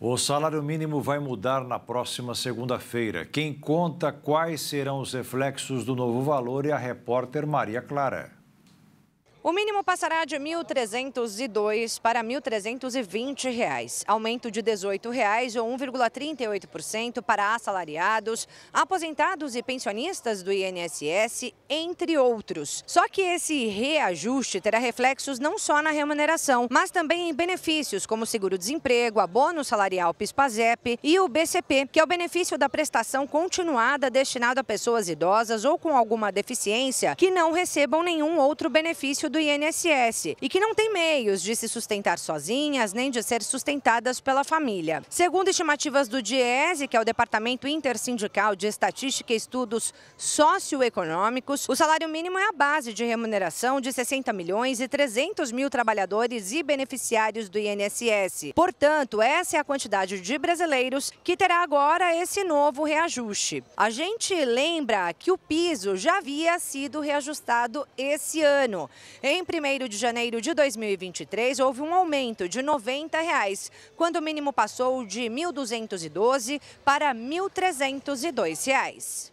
O salário mínimo vai mudar na próxima segunda-feira. Quem conta quais serão os reflexos do novo valor é a repórter Maria Clara. O mínimo passará de R$ 1.302 para R$ 1.320, reais, aumento de R$ 18 reais, ou 1,38% para assalariados, aposentados e pensionistas do INSS, entre outros. Só que esse reajuste terá reflexos não só na remuneração, mas também em benefícios como seguro-desemprego, abono salarial PIS/PASEP e o BCP, que é o benefício da prestação continuada destinado a pessoas idosas ou com alguma deficiência que não recebam nenhum outro benefício do INSS e que não têm meios de se sustentar sozinhas nem de ser sustentadas pela família. Segundo estimativas do DIESE, que é o Departamento Intersindical de Estatística e Estudos Socioeconômicos, o salário mínimo é a base de remuneração de 60 milhões e 300 mil trabalhadores e beneficiários do INSS. Portanto, essa é a quantidade de brasileiros que terá agora esse novo reajuste. A gente lembra que o piso já havia sido reajustado esse ano. Em 1 de janeiro de 2023, houve um aumento de R$ 90, reais, quando o mínimo passou de R$ 1.212 para R$ 1.302.